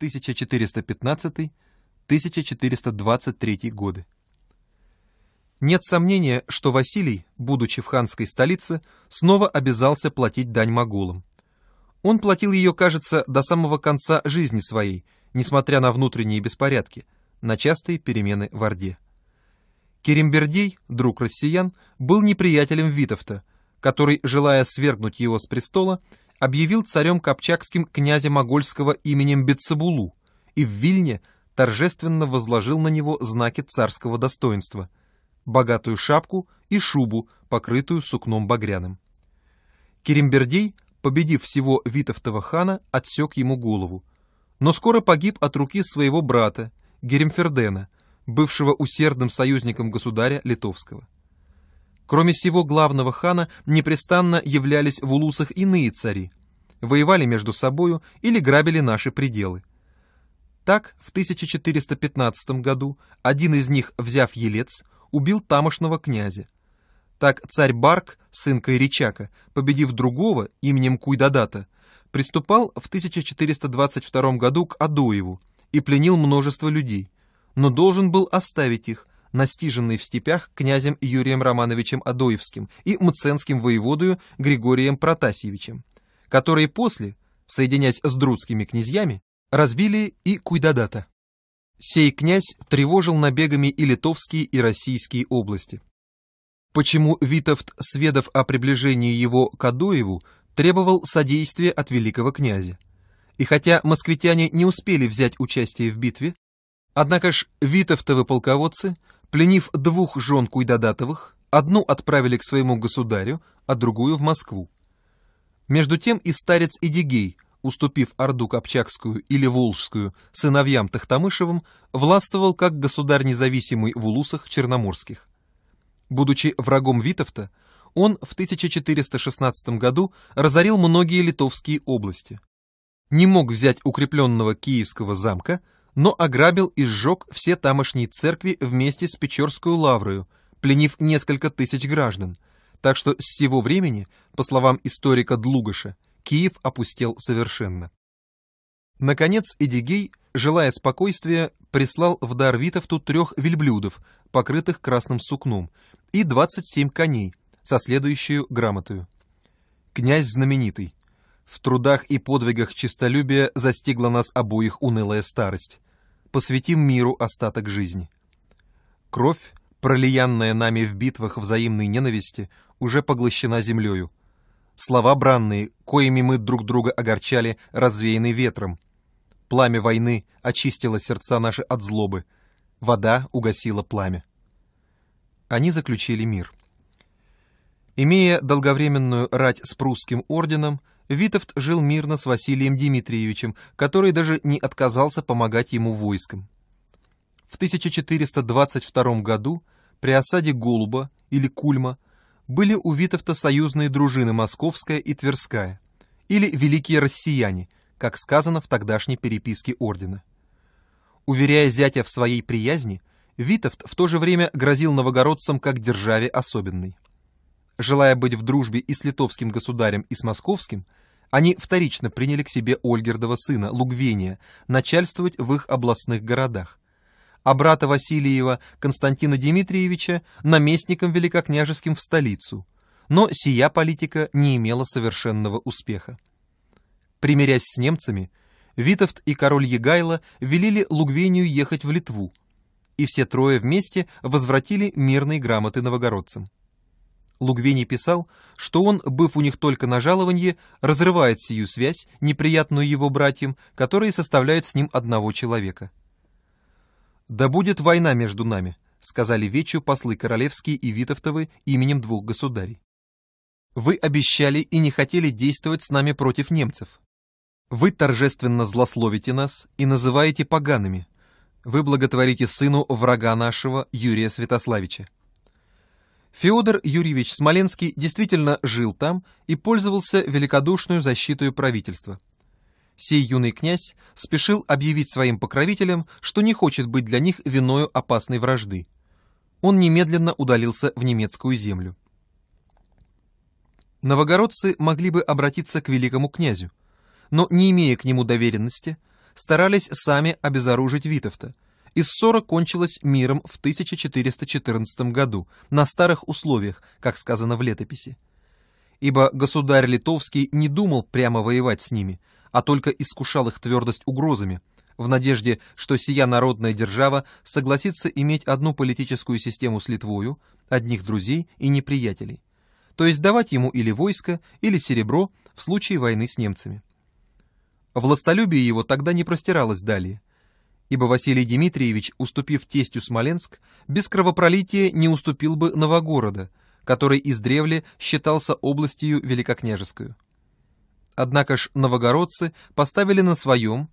1415-1423 годы. Нет сомнения, что Василий, будучи в ханской столице, снова обязался платить дань могулам. Он платил ее, кажется, до самого конца жизни своей, несмотря на внутренние беспорядки, на частые перемены в Орде. Керембердей, друг россиян, был неприятелем Витовта, который, желая свергнуть его с престола, объявил царем Копчакским князя Могольского именем Бецебулу и в Вильне торжественно возложил на него знаки царского достоинства – богатую шапку и шубу, покрытую сукном багряным. Керембердей, победив всего Витовтова хана, отсек ему голову, но скоро погиб от руки своего брата Геремфердена, бывшего усердным союзником государя Литовского. Кроме всего главного хана, непрестанно являлись в улусах иные цари, воевали между собою или грабили наши пределы. Так, в 1415 году один из них, взяв Елец, убил тамошнего князя. Так царь Барк, сын Кайричака, победив другого, именем Куйдадата, приступал в 1422 году к Адоеву и пленил множество людей, но должен был оставить их, настиженный в степях князем Юрием Романовичем Адоевским и мценским воеводою Григорием Протасьевичем которые после, соединяясь с друдскими князьями, разбили и Куйдадата. Сей князь тревожил набегами и литовские, и российские области. Почему Витовт, сведав о приближении его к Адоеву, требовал содействия от великого князя? И хотя москвитяне не успели взять участие в битве, однако ж Витовтовы полководцы, пленив двух жен Куйдадатовых, одну отправили к своему государю, а другую в Москву. Между тем и старец Идигей, уступив Орду Копчакскую или Волжскую сыновьям Тахтамышевым, властвовал как государь независимый в улусах черноморских. Будучи врагом Витовта, он в 1416 году разорил многие литовские области. Не мог взять укрепленного Киевского замка, но ограбил и сжег все тамошние церкви вместе с Печорскую лаврою, пленив несколько тысяч граждан – так что с сего времени, по словам историка Длугаша, Киев опустел совершенно. Наконец Эдигей, желая спокойствия, прислал в дар Витовту трех вельблюдов, покрытых красным сукном, и двадцать семь коней, со следующую грамотою. «Князь знаменитый. В трудах и подвигах честолюбия застигла нас обоих унылая старость. Посвятим миру остаток жизни. Кровь, пролиянная нами в битвах взаимной ненависти, уже поглощена землею. Слова бранные, коими мы друг друга огорчали, развеяны ветром. Пламя войны очистило сердца наши от злобы. Вода угасила пламя. Они заключили мир. Имея долговременную рать с прусским орденом, Витовт жил мирно с Василием Дмитриевичем, который даже не отказался помогать ему войском. В 1422 году при осаде Голуба или Кульма были у Витовта союзные дружины Московская и Тверская, или «Великие россияне», как сказано в тогдашней переписке ордена. Уверяя зятя в своей приязни, Витовт в то же время грозил новогородцам как державе особенной. Желая быть в дружбе и с литовским государем, и с московским, они вторично приняли к себе Ольгердова сына, Лугвения, начальствовать в их областных городах, а брата Васильева Константина Дмитриевича наместником великокняжеским в столицу, но сия политика не имела совершенного успеха. Примирясь с немцами, Витовт и король Егайло велели Лугвению ехать в Литву, и все трое вместе возвратили мирные грамоты новогородцам. Лугвений писал, что он, быв у них только на жалованье, разрывает сию связь, неприятную его братьям, которые составляют с ним одного человека. «Да будет война между нами», — сказали вечью послы Королевские и Витовтовы именем двух государей. «Вы обещали и не хотели действовать с нами против немцев. Вы торжественно злословите нас и называете погаными. Вы благотворите сыну врага нашего Юрия Святославича». Феодор Юрьевич Смоленский действительно жил там и пользовался великодушной защитой правительства сей юный князь спешил объявить своим покровителям, что не хочет быть для них виною опасной вражды. Он немедленно удалился в немецкую землю. Новгородцы могли бы обратиться к великому князю, но, не имея к нему доверенности, старались сами обезоружить Витовта, и ссора кончилась миром в 1414 году, на старых условиях, как сказано в летописи. Ибо государь литовский не думал прямо воевать с ними, а только искушал их твердость угрозами, в надежде, что сия народная держава согласится иметь одну политическую систему с Литвою, одних друзей и неприятелей, то есть давать ему или войско, или серебро в случае войны с немцами. Властолюбие его тогда не простиралось далее, ибо Василий Дмитриевич, уступив Тестью Смоленск, без кровопролития не уступил бы Новогорода, который издревле считался областью великокняжескую. Однако ж новогородцы поставили на своем,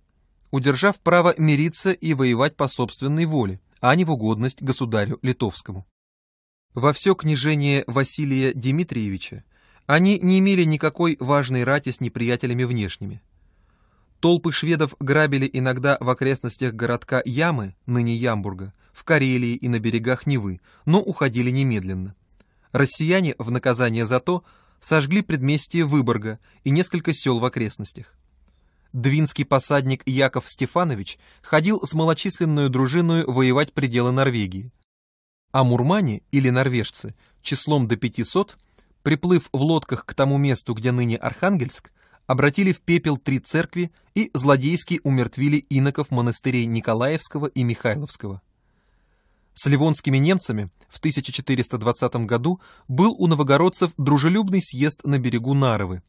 удержав право мириться и воевать по собственной воле, а не в угодность государю литовскому. Во все княжение Василия Дмитриевича они не имели никакой важной рати с неприятелями внешними. Толпы шведов грабили иногда в окрестностях городка Ямы, ныне Ямбурга, в Карелии и на берегах Невы, но уходили немедленно. Россияне в наказание за то – сожгли предместье Выборга и несколько сел в окрестностях. Двинский посадник Яков Стефанович ходил с малочисленную дружиной воевать пределы Норвегии. А мурмане или норвежцы числом до 500, приплыв в лодках к тому месту, где ныне Архангельск, обратили в пепел три церкви и злодейски умертвили иноков монастырей Николаевского и Михайловского с ливонскими немцами в 1420 году был у новгородцев дружелюбный съезд на берегу Нарвы.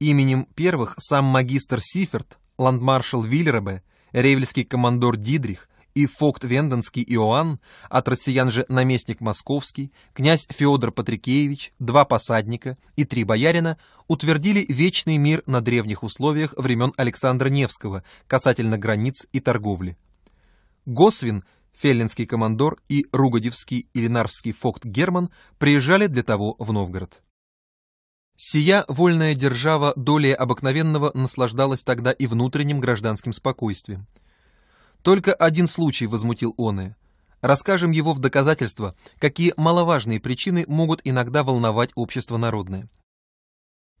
Именем первых сам магистр Сиферт, ландмаршал Виллеребе, ревельский командор Дидрих и фокт Венденский Иоанн, от россиян же наместник Московский, князь Федор Патрикеевич, два посадника и три боярина утвердили вечный мир на древних условиях времен Александра Невского касательно границ и торговли. Госвин – феллинский командор и ругодевский и ленарский фокт Герман приезжали для того в Новгород. Сия вольная держава долей обыкновенного наслаждалась тогда и внутренним гражданским спокойствием. Только один случай возмутил оное. Расскажем его в доказательство, какие маловажные причины могут иногда волновать общество народное.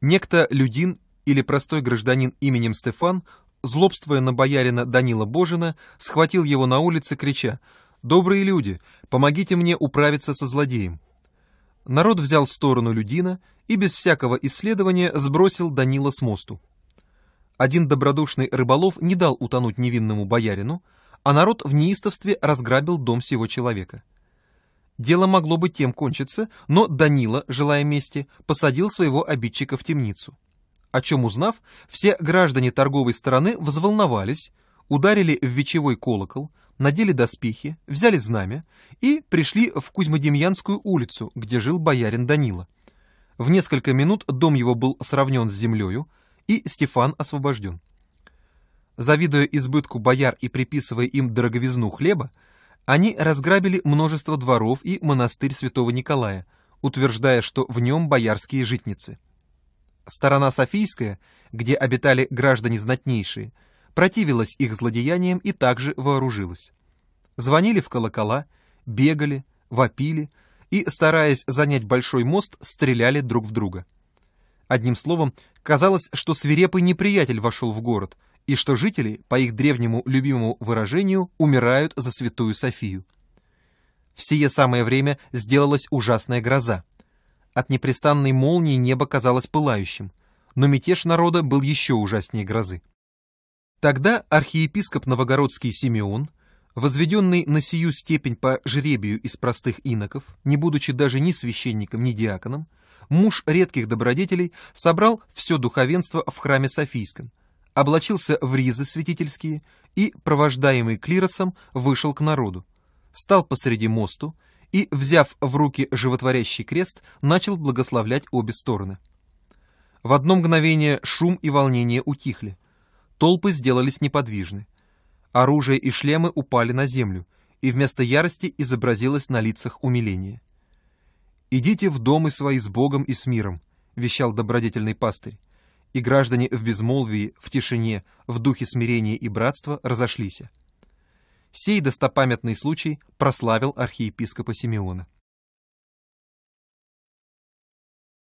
Некто Людин или простой гражданин именем Стефан злобствуя на боярина Данила Божина, схватил его на улице, крича «Добрые люди, помогите мне управиться со злодеем». Народ взял сторону Людина и без всякого исследования сбросил Данила с мосту. Один добродушный рыболов не дал утонуть невинному боярину, а народ в неистовстве разграбил дом сего человека. Дело могло бы тем кончиться, но Данила, желая мести, посадил своего обидчика в темницу о чем узнав, все граждане торговой стороны взволновались, ударили в вечевой колокол, надели доспехи, взяли знамя и пришли в Кузьмодемьянскую улицу, где жил боярин Данила. В несколько минут дом его был сравнен с землею, и Стефан освобожден. Завидуя избытку бояр и приписывая им дороговизну хлеба, они разграбили множество дворов и монастырь святого Николая, утверждая, что в нем боярские житницы – Сторона Софийская, где обитали граждане знатнейшие, противилась их злодеяниям и также вооружилась. Звонили в колокола, бегали, вопили и, стараясь занять большой мост, стреляли друг в друга. Одним словом, казалось, что свирепый неприятель вошел в город, и что жители, по их древнему любимому выражению, умирают за святую Софию. В сие самое время сделалась ужасная гроза. От непрестанной молнии небо казалось пылающим, но мятеж народа был еще ужаснее грозы. Тогда архиепископ Новогородский Симеон, возведенный на сию степень по жребию из простых иноков, не будучи даже ни священником, ни диаконом, муж редких добродетелей, собрал все духовенство в храме Софийском, облачился в ризы святительские и, провождаемый клиросом, вышел к народу, стал посреди мосту и, взяв в руки животворящий крест, начал благословлять обе стороны. В одно мгновение шум и волнение утихли. Толпы сделались неподвижны. Оружие и шлемы упали на землю, и вместо ярости изобразилось на лицах умиление. «Идите в домы свои с Богом и с миром», — вещал добродетельный пастырь. И граждане в безмолвии, в тишине, в духе смирения и братства разошлись. Сей достопамятный случай прославил архиепископа Симеона.